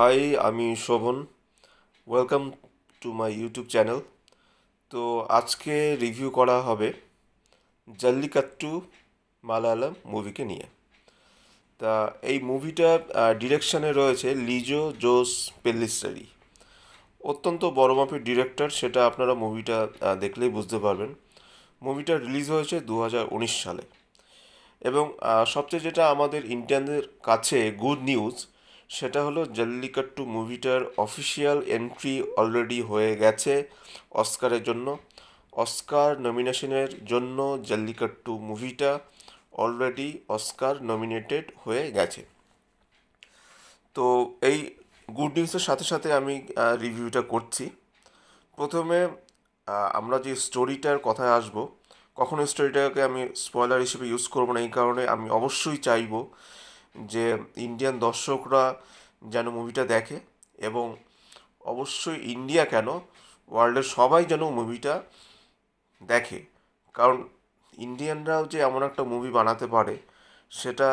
high আমি Shovan welcome to my YouTube channel তো আজকে রিভিউ করা হবে জল্লিকাট্টু মালায়ালাম মুভিকে নিয়ে তা এই মুভিটা ডিরেকশানে রয়েছে লিজো জোস পেল্লিসারি অত্যন্ত বড় মাপের ডিরেক্টর সেটা আপনারা মুভিটা দেখলেই বুঝতে পারবেন মুভিটা রিলিজ হয়েছে দু সালে এবং সবচেয়ে যেটা আমাদের ইন্ডিয়ানদের কাছে গুড নিউজ সেটা হলো জল্লিকাট্টু মুভিটার অফিসিয়াল এন্ট্রি অলরেডি হয়ে গেছে অস্কারের জন্য অস্কার নমিনেশনের জন্য জল্লিকাট্টু মুভিটা অলরেডি অস্কার নমিনেটেড হয়ে গেছে তো এই গুড নিউজের সাথে সাথে আমি রিভিউটা করছি প্রথমে আমরা যে স্টোরিটার কথায় আসব কখনো স্টোরিটাকে আমি স্পয়লার হিসেবে ইউজ করবো না এই কারণে আমি অবশ্যই চাইবো যে ইন্ডিয়ান দর্শকরা যেন মুভিটা দেখে এবং অবশ্যই ইন্ডিয়া কেন ওয়ার্ল্ডের সবাই যেন মুভিটা দেখে কারণ ইন্ডিয়ানরাও যে এমন একটা মুভি বানাতে পারে সেটা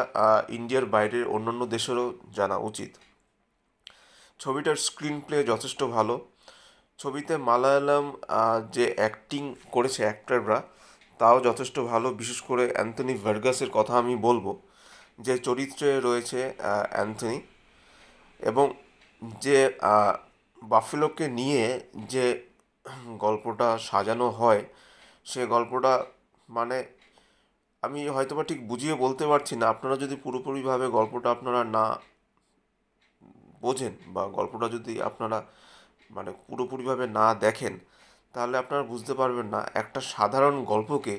ইন্ডিয়ার বাইরে অন্যান্য দেশেরও জানা উচিত ছবিটার স্ক্রিন প্লে যথেষ্ট ভালো ছবিতে মালায়ালাম যে অ্যাক্টিং করেছে অ্যাক্টররা তাও যথেষ্ট ভালো বিশেষ করে অ্যান্থনি ভার্গাসের কথা আমি বলবো যে চরিত্রে রয়েছে অ্যান্থনি এবং যে বাফিলোকে নিয়ে যে গল্পটা সাজানো হয় সে গল্পটা মানে আমি হয়তো বা ঠিক বুঝিয়ে বলতে পারছি না আপনারা যদি পুরোপুরিভাবে গল্পটা আপনারা না বোঝেন বা গল্পটা যদি আপনারা মানে পুরোপুরিভাবে না দেখেন তাহলে আপনারা বুঝতে পারবেন না একটা সাধারণ গল্পকে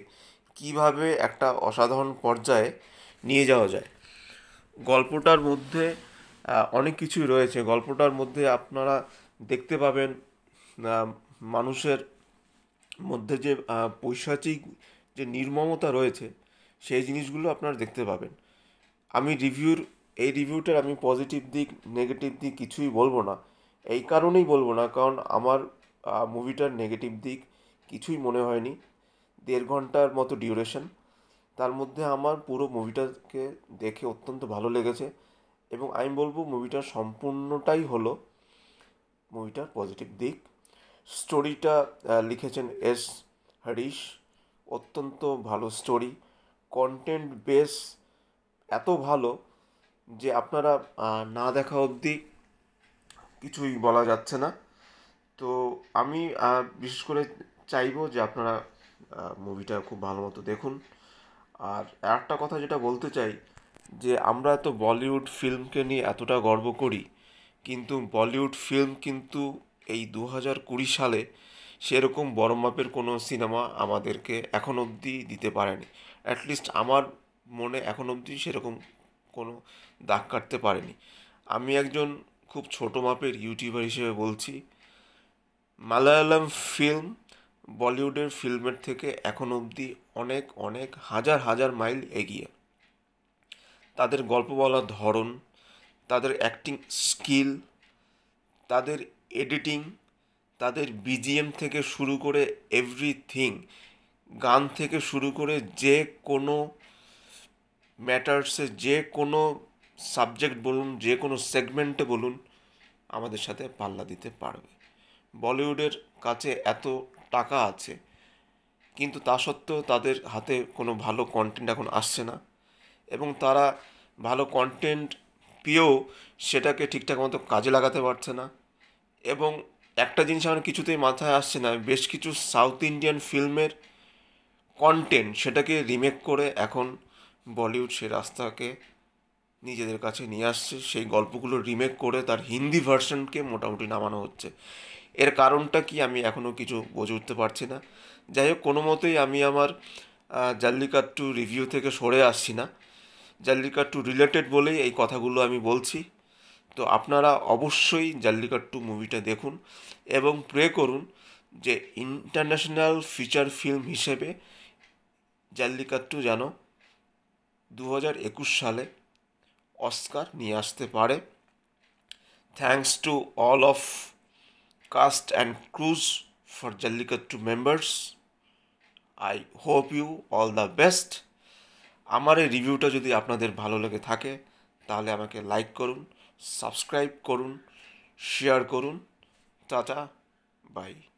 কিভাবে একটা অসাধারণ পর্যায়ে নিয়ে যাওয়া যায় গল্পটার মধ্যে অনেক কিছুই রয়েছে গল্পটার মধ্যে আপনারা দেখতে পাবেন মানুষের মধ্যে যে পৈশাচিক যে নির্মমতা রয়েছে সেই জিনিসগুলো আপনারা দেখতে পাবেন আমি রিভিউর এই রিভিউটার আমি পজিটিভ দিক নেগেটিভ দিক কিছুই বলবো না এই কারণেই বলবো না কারণ আমার মুভিটার নেগেটিভ দিক কিছুই মনে হয়নি দেড় ঘন্টার মতো ডিউরেশন তার মধ্যে আমার পুরো মুভিটাকে দেখে অত্যন্ত ভালো লেগেছে এবং আমি বলবো মুভিটা সম্পূর্ণটাই হলো মুভিটার পজিটিভ দিক স্টোরিটা লিখেছেন এস হরিশ অত্যন্ত ভালো স্টোরি কন্টেন্ট বেস এত ভালো যে আপনারা না দেখা অবধি কিছুই বলা যাচ্ছে না তো আমি বিশেষ করে চাইবো যে আপনারা মুভিটা খুব ভালো মতো দেখুন আর একটা কথা যেটা বলতে চাই যে আমরা তো বলিউড ফিল্মকে নিয়ে এতটা গর্ব করি কিন্তু বলিউড ফিল্ম কিন্তু এই দু হাজার কুড়ি সালে সেরকম বড় মাপের কোনো সিনেমা আমাদেরকে এখন অবধি দিতে পারেনি অ্যাটলিস্ট আমার মনে এখন অবধি সেরকম কোনো দাগ কাটতে পারেনি আমি একজন খুব ছোট মাপের ইউটিউবার হিসেবে বলছি মালায়ালাম ফিল্ম বলিউডের ফিল্মের থেকে এখন অবধি অনেক অনেক হাজার হাজার মাইল এগিয়ে তাদের গল্প বলার ধরন তাদের অ্যাক্টিং স্কিল তাদের এডিটিং তাদের বিজিএম থেকে শুরু করে এভরিথিং গান থেকে শুরু করে যে কোনো ম্যাটার্সে যে কোনো সাবজেক্ট বলুন যে কোনো সেগমেন্টে বলুন আমাদের সাথে পাল্লা দিতে পারবে বলিউডের কাছে এত টাকা আছে কিন্তু তা সত্ত্বেও তাদের হাতে কোনো ভালো কন্টেন্ট এখন আসছে না এবং তারা ভালো কন্টেন্ট পেয়েও সেটাকে ঠিকঠাক মতো কাজে লাগাতে পারছে না এবং একটা জিনিস আমার কিছুতেই মাথায় আসছে না বেশ কিছু সাউথ ইন্ডিয়ান ফিল্মের কন্টেন্ট সেটাকে রিমেক করে এখন বলিউড সে রাস্তাকে নিজেদের কাছে নিয়ে আসছে সেই গল্পগুলো রিমেক করে তার হিন্দি ভার্সনকে মোটামুটি নামানো হচ্ছে এর কারণটা কি আমি এখনও কিছু বুঝে উঠতে পারছি না যাই হোক কোনো মতেই আমি আমার জাল্লিকাট্টু রিভিউ থেকে সরে আসছি না জাল্লিকাট্টু রিলেটেড বলেই এই কথাগুলো আমি বলছি তো আপনারা অবশ্যই টু মুভিটা দেখুন এবং প্রে করুন যে ইন্টারন্যাশনাল ফিচার ফিল্ম হিসেবে জাল্লিকাট্টু যেন দু সালে অস্কার নিয়ে আসতে পারে thanks to all of cast and crews for Jallikattu members I hope you all the best আমার এই রিভিউটা যদি আপনাদের ভালো লেগে থাকে তাহলে আমাকে লাইক করুন সাবস্ক্রাইব করুন শেয়ার করুন টাটা বাই